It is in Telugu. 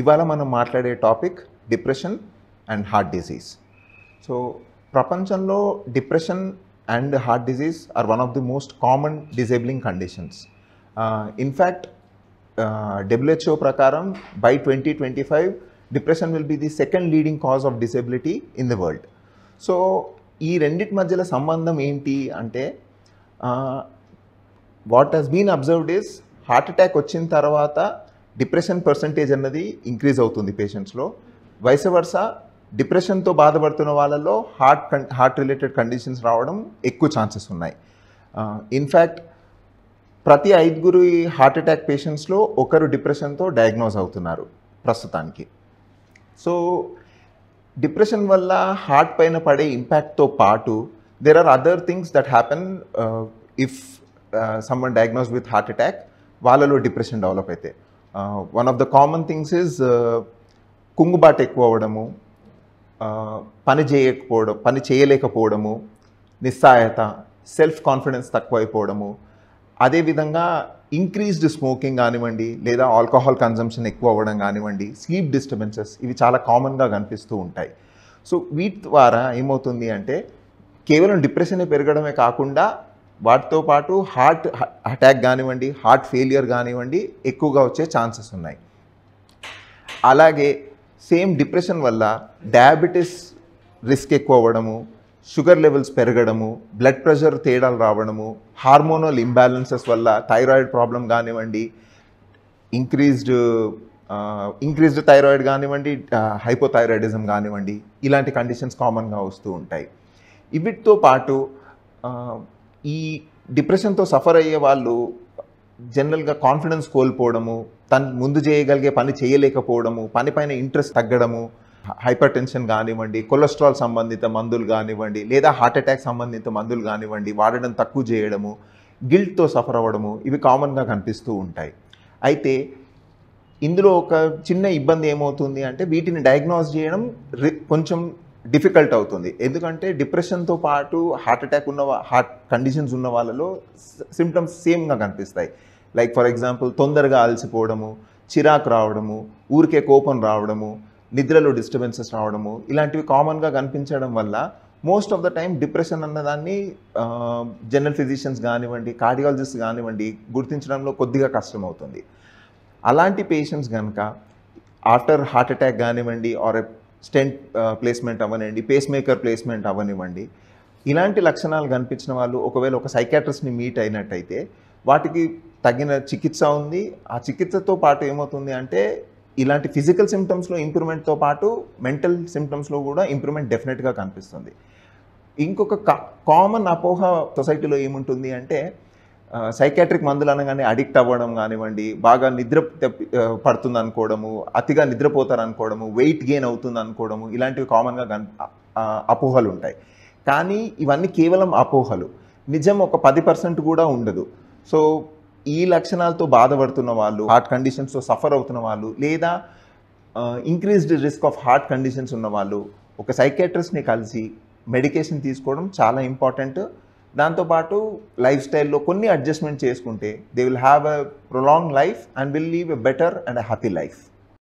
ఇవాళ మనం మాట్లాడే topic depression and heart disease so ప్రపంచంలో depression and heart disease are one of the most common disabling conditions in fact WHO ప్రకారం by twenty twenty five depression will be the second leading cause of disability in the world so ఈ రెండిటి మధ్యలో సంబంధం ఏంటి అంటే what has been observed is heart attack వచ్చిన తర్వాత డిప్రెషన్ పర్సంటేజ్ అన్నది ఇంక్రీజ్ అవుతుంది పేషెంట్స్లో వరుస డిప్రెషన్తో బాధపడుతున్న వాళ్ళలో హార్ట్ హార్ట్ రిలేటెడ్ కండిషన్స్ రావడం ఎక్కువ ఛాన్సెస్ ఉన్నాయి ఇన్ఫ్యాక్ట్ ప్రతి ఐదుగురు హార్ట్ అటాక్ పేషెంట్స్లో ఒకరు డిప్రెషన్తో డయాగ్నోజ్ అవుతున్నారు ప్రస్తుతానికి సో డిప్రెషన్ వల్ల హార్ట్ పైన పడే ఇంపాక్ట్తో పాటు there are other things that happen if some diagnose with heart attack వాళ్ళలో డిప్రెషన్ డెవలప్ అయితే one of the common things is కుంగుబాటు ఎక్కువ అవ్వడము పని చేయకపోవడం పని చేయలేకపోవడము నిస్సాయత సెల్ఫ్ కాన్ఫిడెన్స్ తక్కువైపోవడము అదేవిధంగా ఇంక్రీజ్డ్ స్మోకింగ్ కానివ్వండి లేదా ఆల్కహాల్ కన్జంప్షన్ ఎక్కువ అవ్వడం కానివ్వండి స్లీప్ డిస్టర్బెన్సెస్ ఇవి చాలా కామన్గా కనిపిస్తూ ఉంటాయి సో వీటి ద్వారా ఏమవుతుంది అంటే కేవలం డిప్రెషన్ పెరగడమే కాకుండా వాటితో పాటు హార్ట్ అటాక్ కానివ్వండి హార్ట్ ఫెయిలియర్ కానివ్వండి ఎక్కువగా వచ్చే ఛాన్సెస్ ఉన్నాయి అలాగే సేమ్ డిప్రెషన్ వల్ల డయాబెటీస్ రిస్క్ ఎక్కువ అవ్వడము షుగర్ లెవెల్స్ పెరగడము బ్లడ్ ప్రెషర్ తేడాలు రావడము హార్మోనల్ ఇంబ్యాలెన్సెస్ వల్ల థైరాయిడ్ ప్రాబ్లం కానివ్వండి ఇంక్రీజ్డ్ ఇంక్రీజ్డ్ థైరాయిడ్ కానివ్వండి హైపోథైరాయిడిజం కానివ్వండి ఇలాంటి కండిషన్స్ కామన్గా వస్తూ ఉంటాయి వీటితో పాటు ఈ డిప్రెషన్తో సఫర్ అయ్యే వాళ్ళు జనరల్గా కాన్ఫిడెన్స్ కోల్పోవడము తన ముందు చేయగలిగే పని చేయలేకపోవడము పనిపైన ఇంట్రెస్ట్ తగ్గడము హైపర్ టెన్షన్ కానివ్వండి కొలెస్ట్రాల్ సంబంధిత మందులు కానివ్వండి లేదా హార్ట్ అటాక్ సంబంధిత మందులు కానివ్వండి వాడడం తక్కువ చేయడము గిల్ట్తో సఫర్ అవ్వడము ఇవి కామన్గా కనిపిస్తూ ఉంటాయి అయితే ఇందులో ఒక చిన్న ఇబ్బంది ఏమవుతుంది అంటే వీటిని డయాగ్నోస్ చేయడం కొంచెం డిఫికల్ట్ అవుతుంది ఎందుకంటే డిప్రెషన్తో పాటు హార్ట్ అటాక్ ఉన్న హార్ట్ కండిషన్స్ ఉన్న వాళ్ళలో సిమ్టమ్స్ సేమ్గా కనిపిస్తాయి లైక్ ఫర్ ఎగ్జాంపుల్ తొందరగా అలసిపోవడము చిరాకు రావడము ఊరికే కోపం రావడము నిద్రలో డిస్టర్బెన్సెస్ రావడము ఇలాంటివి కామన్గా కనిపించడం వల్ల most of the time depression అన్నదాన్ని జనరల్ ఫిజిషియన్స్ కానివ్వండి కార్డియాలజిస్ట్ కానివ్వండి గుర్తించడంలో కొద్దిగా కష్టమవుతుంది అలాంటి పేషెంట్స్ కనుక ఆఫ్టర్ హార్ట్ అటాక్ కానివ్వండి ఆర్ స్టెంట్ ప్లేస్మెంట్ అవ్వనివ్వండి పేస్ మేకర్ ప్లేస్మెంట్ అవ్వనివ్వండి ఇలాంటి లక్షణాలు కనిపించిన వాళ్ళు ఒకవేళ ఒక సైకాట్రిస్ట్ని మీట్ అయినట్టయితే వాటికి తగిన చికిత్స ఉంది ఆ చికిత్సతో పాటు ఏమవుతుంది అంటే ఇలాంటి ఫిజికల్ సిమ్టమ్స్లో ఇంప్రూవ్మెంట్తో పాటు మెంటల్ సిమ్టమ్స్లో కూడా ఇంప్రూవ్మెంట్ డెఫినెట్గా కనిపిస్తుంది ఇంకొక కామన్ అపోహ సొసైటీలో ఏముంటుంది అంటే సైకాట్రిక్ మందులు అనగానే అడిక్ట్ అవ్వడం కానివ్వండి బాగా నిద్ర పడుతుంది అనుకోవడము అతిగా నిద్రపోతారు అనుకోవడము వెయిట్ గెయిన్ అవుతుంది అనుకోవడము ఇలాంటివి కామన్గా కన్ అపోహలు ఉంటాయి కానీ ఇవన్నీ కేవలం అపోహలు నిజం ఒక పది పర్సెంట్ కూడా ఉండదు సో ఈ లక్షణాలతో బాధపడుతున్న వాళ్ళు హార్ట్ కండిషన్స్తో సఫర్ అవుతున్న వాళ్ళు లేదా increased risk of heart conditions ఉన్న వాళ్ళు ఒక సైకాట్రిస్ట్ని కలిసి మెడికేషన్ తీసుకోవడం చాలా ఇంపార్టెంట్ దాంతోపాటు లైఫ్ స్టైల్లో కొన్ని అడ్జస్ట్మెంట్ చేసుకుంటే they will have a prolong life and will leave a better and a happy life